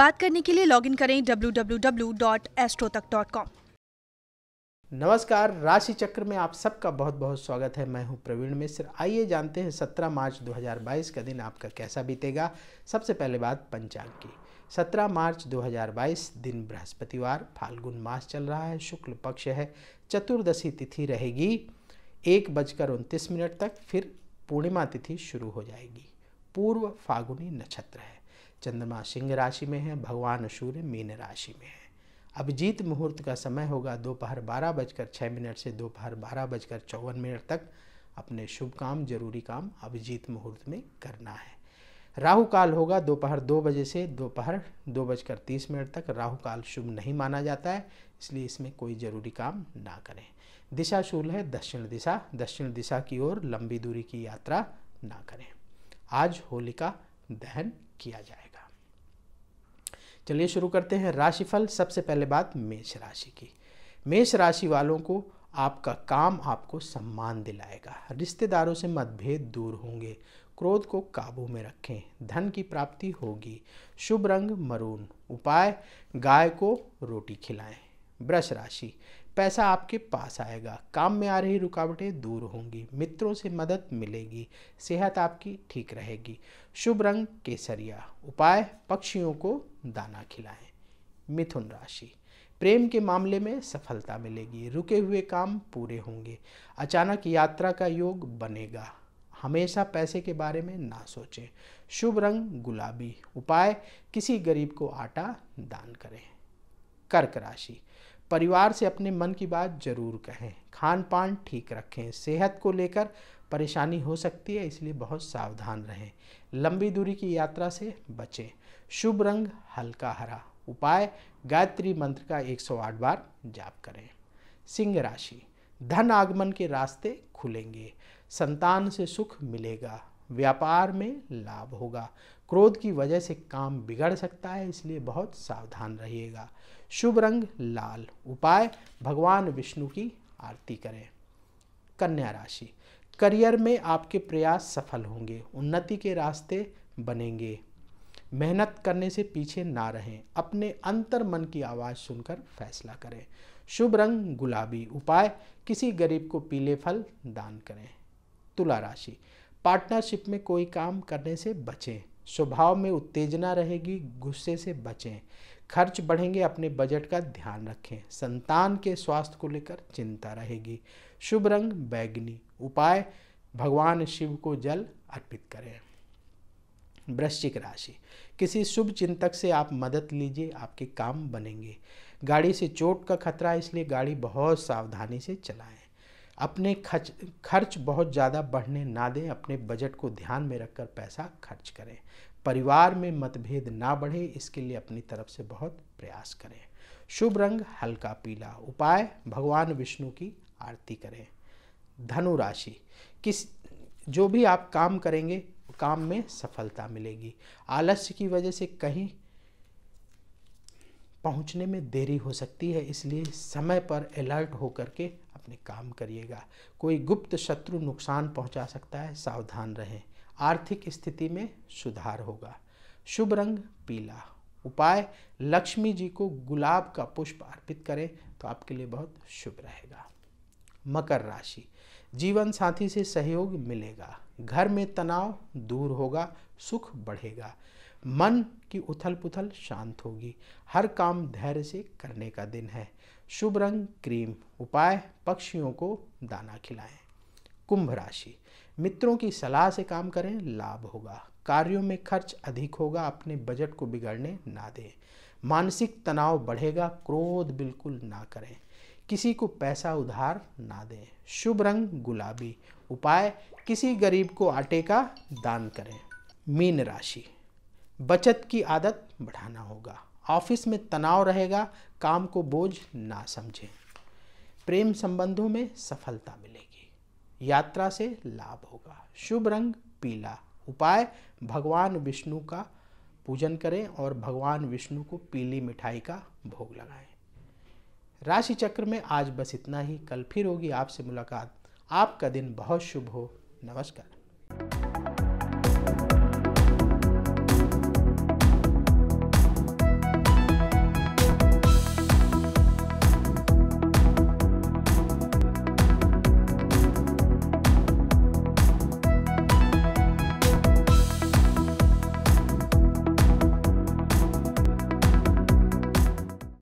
बात करने के लिए लॉगिन करें www.astrotak.com नमस्कार राशि चक्र में आप सबका बहुत बहुत स्वागत है मैं हूं प्रवीण मिश्र आइए जानते हैं 17 मार्च 2022 का दिन आपका कैसा बीतेगा सबसे पहले बात पंचांग की 17 मार्च 2022 दिन बृहस्पतिवार फाल्गुन मास चल रहा है शुक्ल पक्ष है चतुर्दशी तिथि रहेगी एक बजकर उनतीस मिनट तक फिर पूर्णिमा तिथि शुरू हो जाएगी पूर्व फागुनी नक्षत्र है चंद्रमा सिंह राशि में है भगवान सूर्य मीन राशि में है अभिजीत मुहूर्त का समय होगा दोपहर बारह बजकर छः मिनट से दोपहर बारह बजकर चौवन मिनट तक अपने शुभ काम जरूरी काम अभिजीत मुहूर्त में करना है राहु काल होगा दोपहर दो बजे से दोपहर दो बजकर तीस मिनट तक राहु काल शुभ नहीं माना जाता है इसलिए इसमें कोई ज़रूरी काम ना करें दिशा शूल है दक्षिण दिशा दक्षिण दिशा की ओर लंबी दूरी की यात्रा ना करें आज होलिका दहन किया जाएगा चलिए शुरू करते हैं राशिफल सबसे पहले बात मेष राशि की मेष राशि वालों को आपका काम आपको सम्मान दिलाएगा रिश्तेदारों से मतभेद दूर होंगे क्रोध को काबू में रखें धन की प्राप्ति होगी शुभ रंग मरून उपाय गाय को रोटी खिलाएं वृष राशि पैसा आपके पास आएगा काम में आ रही रुकावटें दूर होंगी मित्रों से मदद मिलेगी सेहत आपकी ठीक रहेगी शुभ रंग केसरिया उपाय पक्षियों को दाना खिलाएं मिथुन राशि प्रेम के मामले में सफलता मिलेगी रुके हुए काम पूरे होंगे अचानक यात्रा का योग बनेगा हमेशा पैसे के बारे में ना सोचें शुभ रंग गुलाबी उपाय किसी गरीब को आटा दान करें कर्क राशि परिवार से अपने मन की बात ज़रूर कहें खान पान ठीक रखें सेहत को लेकर परेशानी हो सकती है इसलिए बहुत सावधान रहें लंबी दूरी की यात्रा से बचें शुभ रंग हल्का हरा उपाय गायत्री मंत्र का 108 बार जाप करें सिंह राशि धन आगमन के रास्ते खुलेंगे संतान से सुख मिलेगा व्यापार में लाभ होगा क्रोध की वजह से काम बिगड़ सकता है इसलिए बहुत सावधान रहिएगा शुभ रंग लाल उपाय भगवान विष्णु की आरती करें कन्या राशि करियर में आपके प्रयास सफल होंगे उन्नति के रास्ते बनेंगे मेहनत करने से पीछे ना रहें अपने अंतर मन की आवाज़ सुनकर फैसला करें शुभ रंग गुलाबी उपाय किसी गरीब को पीले फल दान करें तुला राशि पार्टनरशिप में कोई काम करने से बचें स्वभाव में उत्तेजना रहेगी गुस्से से बचें खर्च बढ़ेंगे अपने बजट का ध्यान रखें संतान के स्वास्थ्य को लेकर चिंता रहेगी शुभ रंग बैगनी उपाय भगवान शिव को जल अर्पित करें वृश्चिक राशि किसी शुभ चिंतक से आप मदद लीजिए आपके काम बनेंगे गाड़ी से चोट का खतरा इसलिए गाड़ी बहुत सावधानी से चलाएं अपने खर्च खर्च बहुत ज़्यादा बढ़ने ना दें अपने बजट को ध्यान में रखकर पैसा खर्च करें परिवार में मतभेद ना बढ़े इसके लिए अपनी तरफ से बहुत प्रयास करें शुभ रंग हल्का पीला उपाय भगवान विष्णु की आरती करें धनु राशि किस जो भी आप काम करेंगे काम में सफलता मिलेगी आलस्य की वजह से कहीं पहुंचने में देरी हो सकती है इसलिए समय पर अलर्ट होकर के अपने काम करिएगा कोई गुप्त शत्रु नुकसान पहुंचा सकता है सावधान रहें आर्थिक स्थिति में सुधार होगा शुभ रंग पीला उपाय लक्ष्मी जी को गुलाब का पुष्प अर्पित करें तो आपके लिए बहुत शुभ रहेगा मकर राशि जीवन साथी से सहयोग मिलेगा घर में तनाव दूर होगा सुख बढ़ेगा मन की उथल पुथल शांत होगी हर काम धैर्य से करने का दिन है शुभ रंग क्रीम उपाय पक्षियों को दाना खिलाएं कुंभ राशि मित्रों की सलाह से काम करें लाभ होगा कार्यों में खर्च अधिक होगा अपने बजट को बिगड़ने ना दें मानसिक तनाव बढ़ेगा क्रोध बिल्कुल ना करें किसी को पैसा उधार ना दें शुभ रंग गुलाबी उपाय किसी गरीब को आटे का दान करें मीन राशि बचत की आदत बढ़ाना होगा ऑफिस में तनाव रहेगा काम को बोझ ना समझें प्रेम संबंधों में सफलता मिलेगी यात्रा से लाभ होगा शुभ रंग पीला उपाय भगवान विष्णु का पूजन करें और भगवान विष्णु को पीली मिठाई का भोग लगाएं राशि चक्र में आज बस इतना ही कल फिर होगी आपसे मुलाकात आपका दिन बहुत शुभ हो नमस्कार